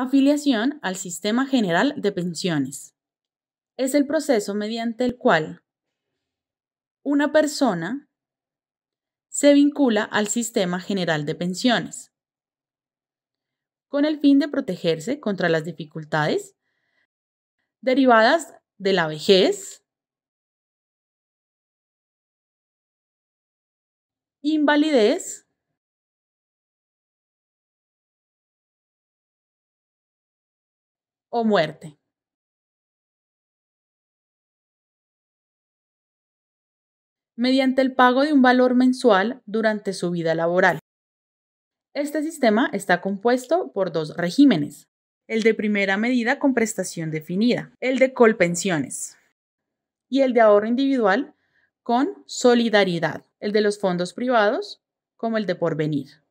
Afiliación al Sistema General de Pensiones. Es el proceso mediante el cual una persona se vincula al Sistema General de Pensiones con el fin de protegerse contra las dificultades derivadas de la vejez, invalidez o muerte. mediante el pago de un valor mensual durante su vida laboral. Este sistema está compuesto por dos regímenes, el de primera medida con prestación definida, el de colpensiones, y el de ahorro individual con solidaridad, el de los fondos privados como el de porvenir.